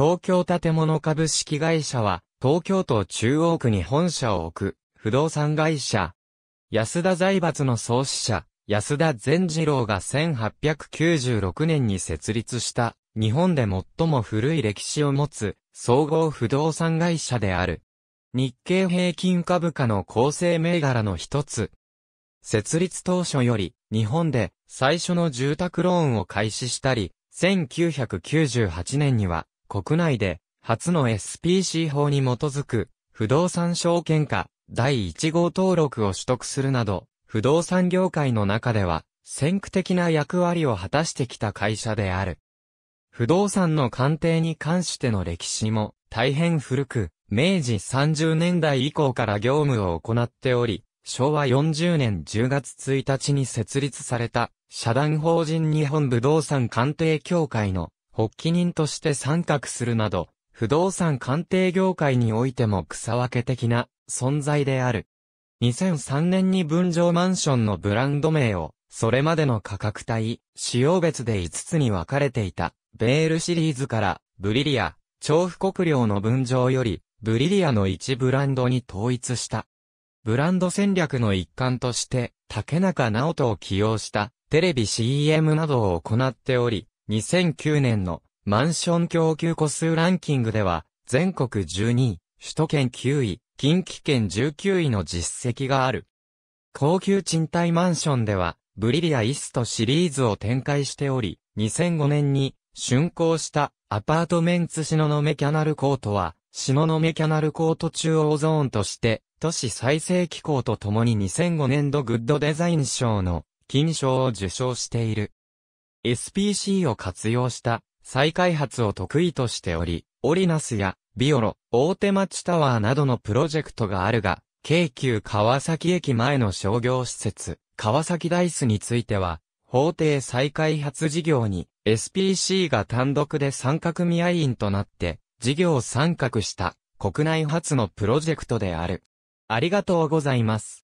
東京建物株式会社は、東京都中央区に本社を置く、不動産会社。安田財閥の創始者、安田善次郎が1896年に設立した、日本で最も古い歴史を持つ、総合不動産会社である。日経平均株価の構成銘柄の一つ。設立当初より、日本で最初の住宅ローンを開始したり、1998年には、国内で初の SPC 法に基づく不動産証券化第1号登録を取得するなど、不動産業界の中では先駆的な役割を果たしてきた会社である。不動産の鑑定に関しての歴史も大変古く、明治30年代以降から業務を行っており、昭和40年10月1日に設立された、社団法人日本不動産鑑定協会の発起人として参画するなど、不動産鑑定業界においても草分け的な存在である。2003年に分譲マンションのブランド名を、それまでの価格帯、使用別で5つに分かれていた、ベールシリーズから、ブリリア、調布国領の分譲より、ブリリアの一ブランドに統一した。ブランド戦略の一環として、竹中直人を起用した、テレビ CM などを行っており、2009年のマンション供給個数ランキングでは、全国12位、首都圏9位、近畿圏19位の実績がある。高級賃貸マンションでは、ブリリアイストシリーズを展開しており、2005年に竣工したアパートメンツシノノメキャナルコートは、シノノメキャナルコート中央ゾーンとして、都市再生機構とともに2005年度グッドデザイン賞の金賞を受賞している。SPC を活用した再開発を得意としており、オリナスやビオロ、大手町タワーなどのプロジェクトがあるが、京急川崎駅前の商業施設、川崎ダイスについては、法定再開発事業に SPC が単独で三角見合員となって、事業を参画した国内初のプロジェクトである。ありがとうございます。